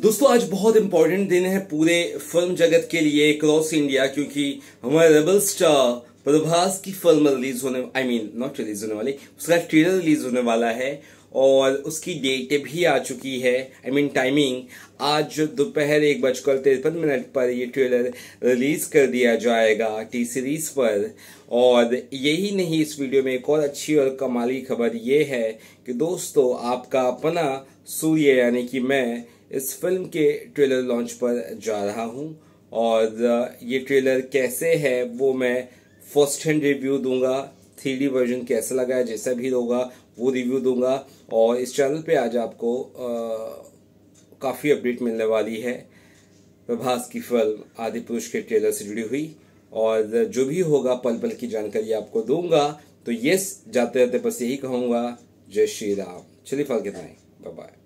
दोस्तों आज बहुत इंपॉर्टेंट दिन है पूरे फिल्म जगत के लिए क्रॉस इंडिया क्योंकि हमारे रेबल स्टार प्रभास की फिल्म रिलीज होने आई मीन नॉट रिलीज होने वाली उसका ट्रेलर रिलीज होने वाला है और उसकी डेट भी आ चुकी है आई मीन टाइमिंग आज दोपहर एक बजकर तिरपन मिनट पर ये ट्रेलर रिलीज कर दिया जाएगा टी सीरीज पर और यही नहीं इस वीडियो में एक और अच्छी और कमाली खबर ये है कि दोस्तों आपका अपना सूर्य यानी कि मैं इस फिल्म के ट्रेलर लॉन्च पर जा रहा हूँ और ये ट्रेलर कैसे है वो मैं फर्स्ट हैंड रिव्यू दूंगा थ्री वर्जन कैसा लगा है जैसा भी होगा वो रिव्यू दूंगा और इस चैनल पे आज आपको काफ़ी अपडेट मिलने वाली है प्रभास की फिल्म आदि पुरुष के ट्रेलर से जुड़ी हुई और जो भी होगा पल पल की जानकारी आपको दूंगा तो यस जाते जाते बस यही कहूँगा जय श्री राम चलिए फल के बाय बाय